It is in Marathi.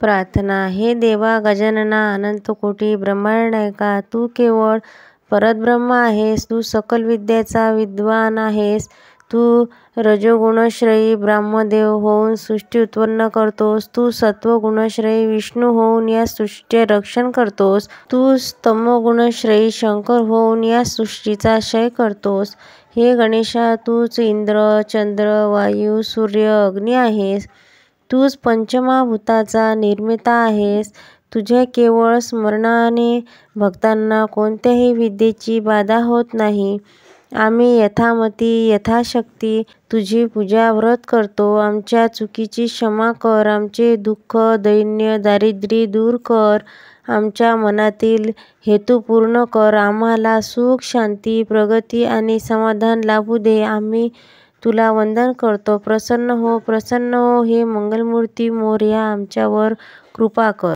प्रार्थना हे देवा गजानना अनंत कोटी ब्रह्मांड ऐका तू केवळ परतब्रह्म आहेस तू सकल विद्येचा विद्वान आहेस तू रजोगुणश्रयी ब्रह्मदेव होऊन सृष्टी उत्पन्न करतोस तू सत्वगुणश्रयी विष्णू होऊन या सृष्टीचे रक्षण करतोस तू स्तमगुणश्रयी शंकर होऊन या सृष्टीचा क्षय करतोस हे गणेशा तूच इंद्र चंद्र वायू सूर्य अग्नी आहेस तूच पंचमाभूताचा निर्मिता आहेस. तुझे केवळ स्मरणाने भक्तांना कोणत्याही विद्येची बाधा होत नाही. आम्ही यथामती यथाशक्ती तुझी पूजा व्रत करतो. आमच्या चुकीची क्षमा कर. आमचे दुःख, दैन्य, दारिद्र्य दूर कर. आमच्या मनातील हेतू पूर्ण कर. आम्हाला सुख, शांती, प्रगती आणि समाधान लाभू दे. आम्ही तुला वंदन करतो प्रसन्न हो प्रसन्न हो हे मंगलमूर्ती मोर्या आमच्यावर कृपा कर